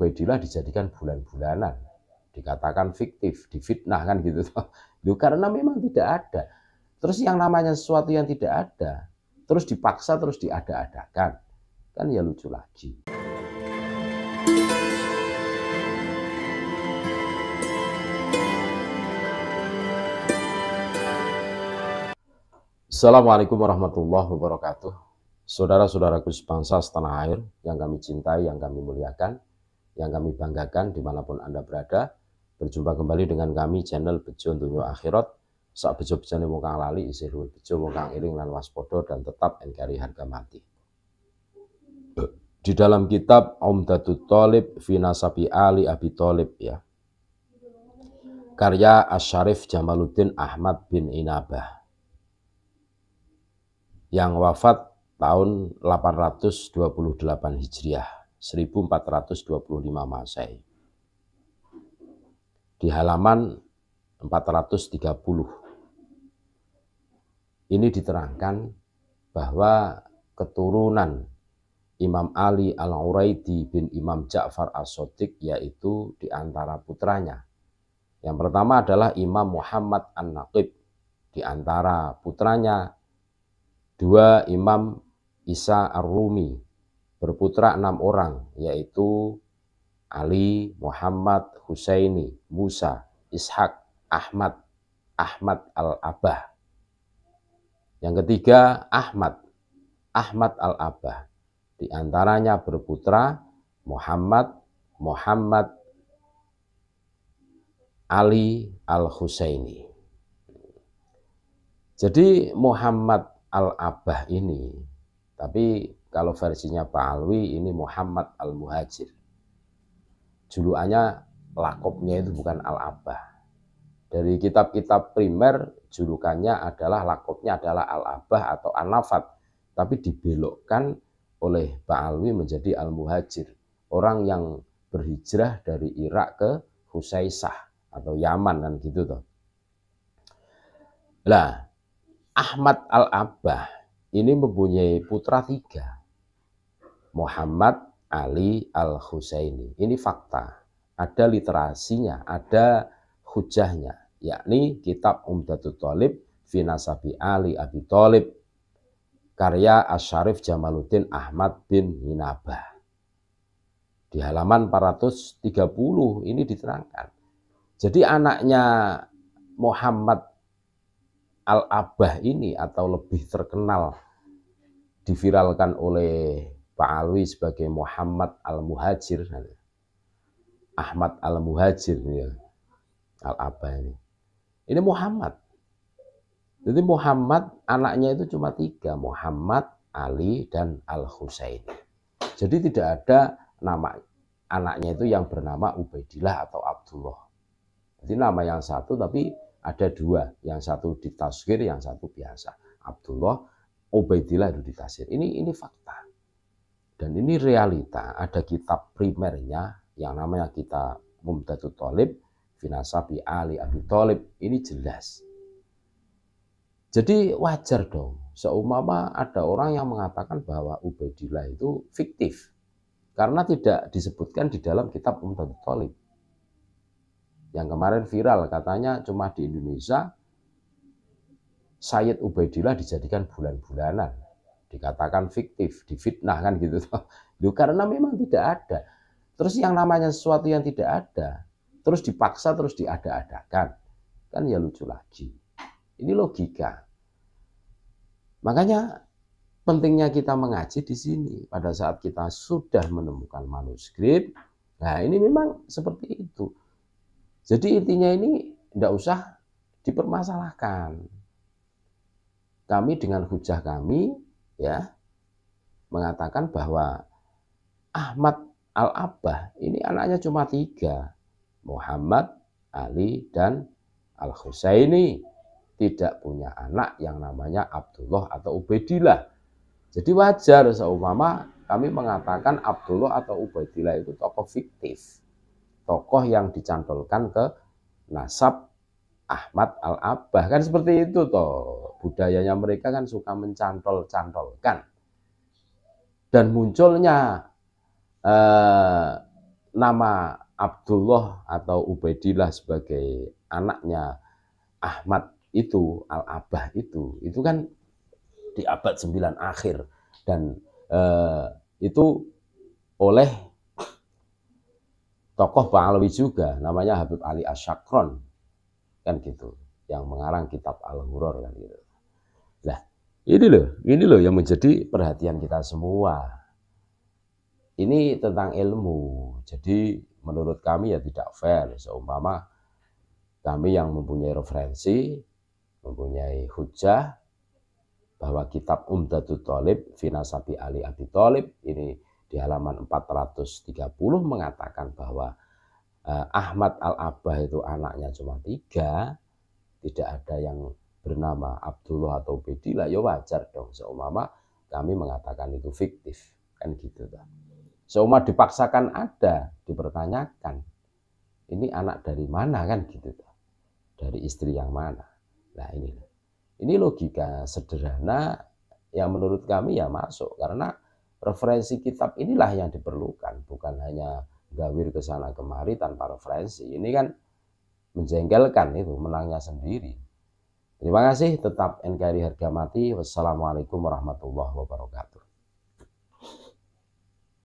Ubaidillah dijadikan bulan-bulanan. Dikatakan fiktif, difitnah kan gitu. Loh, karena memang tidak ada. Terus yang namanya sesuatu yang tidak ada, terus dipaksa, terus diada-adakan. Kan ya lucu lagi. Assalamualaikum warahmatullahi wabarakatuh. Saudara-saudaraku sebangsa setanah air yang kami cintai, yang kami muliakan yang kami banggakan dimanapun Anda berada. Berjumpa kembali dengan kami channel Bejo Dunia Akhirat. Sak bejo bejo wong kang lali isi luwih bejo wong kang iling lan waspodo dan tetap engkari harga mati. Di dalam kitab om Tolib, Vina Finasabi Ali Abi Tolib ya. Karya Asyarif Jamaluddin Ahmad bin Inabah yang wafat tahun 828 Hijriah. 1425 Masehi. Di halaman 430. Ini diterangkan bahwa keturunan Imam Ali Al-Uraidi bin Imam Ja'far as sodiq yaitu di antara putranya. Yang pertama adalah Imam Muhammad An-Naqib di antara putranya dua Imam Isa Ar-Rumi berputra enam orang, yaitu Ali, Muhammad, Husaini, Musa, Ishak, Ahmad, Ahmad al-Abah. Yang ketiga, Ahmad, Ahmad al-Abah. Di antaranya berputra Muhammad, Muhammad Ali al-Husaini. Jadi Muhammad al-Abah ini, tapi kalau versinya Pak Alwi ini Muhammad Al-Muhajir. Julukannya lakopnya itu bukan Al-Abah. Dari kitab-kitab primer julukannya adalah lakopnya adalah Al-Abah atau an Anafat. Tapi dibelokkan oleh Pak Alwi menjadi Al-Muhajir. Orang yang berhijrah dari Irak ke Husaisah atau Yaman kan gitu toh. Lah, Ahmad al abba ini mempunyai putra tiga. Muhammad Ali Al-Husaini. Ini fakta. Ada literasinya, ada hujahnya, yakni kitab Umdatul Talib Finasabi Ali Abi Talib karya Asyarif Jamaluddin Ahmad bin Hinabah. Di halaman 430 ini diterangkan. Jadi anaknya Muhammad Al-Abah ini atau lebih terkenal diviralkan oleh Pak Alwi sebagai Muhammad Al-Muhajir. Ahmad Al-Muhajir ya. al apa ini. Ini Muhammad. Jadi Muhammad anaknya itu cuma tiga. Muhammad, Ali, dan Al-Husain. Jadi tidak ada nama anaknya itu yang bernama Ubaidillah atau Abdullah. Jadi nama yang satu tapi ada dua. Yang satu ditasgir, yang satu biasa. Abdullah, Ubaidillah itu ditasgir. Ini ini fakta. Dan ini realita, ada kitab primernya yang namanya kita Mumtadu Tolib, Finasabi Ali Abi Tolib, ini jelas. Jadi wajar dong, seumama ada orang yang mengatakan bahwa Ubaidillah itu fiktif. Karena tidak disebutkan di dalam kitab Mumtadu Tolib. Yang kemarin viral katanya cuma di Indonesia Sayyid Ubaidillah dijadikan bulan-bulanan dikatakan fiktif, difitnah kan gitu. Loh, karena memang tidak ada. Terus yang namanya sesuatu yang tidak ada, terus dipaksa terus diada-adakan. Kan ya lucu lagi. Ini logika. Makanya pentingnya kita mengaji di sini pada saat kita sudah menemukan manuskrip. Nah, ini memang seperti itu. Jadi intinya ini tidak usah dipermasalahkan. Kami dengan hujah kami ya mengatakan bahwa Ahmad Al-Abbah ini anaknya cuma tiga Muhammad, Ali, dan Al-Husaini tidak punya anak yang namanya Abdullah atau Ubaidillah. Jadi wajar seumpama kami mengatakan Abdullah atau Ubaidillah itu tokoh fiktif. Tokoh yang dicantolkan ke nasab Ahmad Al-Abbah. Kan seperti itu toh budayanya mereka kan suka mencantol-cantolkan. Dan munculnya eh, nama Abdullah atau Ubaidillah sebagai anaknya Ahmad itu, Al-Abah itu, itu kan di abad 9 akhir. Dan eh, itu oleh tokoh Pahlawi juga, namanya Habib Ali Asyakron, kan gitu, yang mengarang kitab Al-Huror, kan gitu. Lah, ini loh, ini loh yang menjadi perhatian kita semua. Ini tentang ilmu. Jadi menurut kami ya tidak fair seumpama kami yang mempunyai referensi, mempunyai hujah bahwa kitab Umdatu Tolib, Finasabi Ali Abi Tolib, ini di halaman 430 mengatakan bahwa eh, Ahmad Al-Abbah itu anaknya cuma tiga, tidak ada yang bernama Abdullah atau Bedi lah ya wajar dong seumama kami mengatakan itu fiktif kan gitu dah. Seumama dipaksakan ada, dipertanyakan. Ini anak dari mana kan gitu dah, Dari istri yang mana. Nah ini ini logika sederhana yang menurut kami ya masuk karena referensi kitab inilah yang diperlukan bukan hanya gawir ke sana kemari tanpa referensi. Ini kan menjengkelkan itu menangnya sendiri. Terima kasih, tetap NKRI harga mati. Wassalamualaikum warahmatullahi wabarakatuh.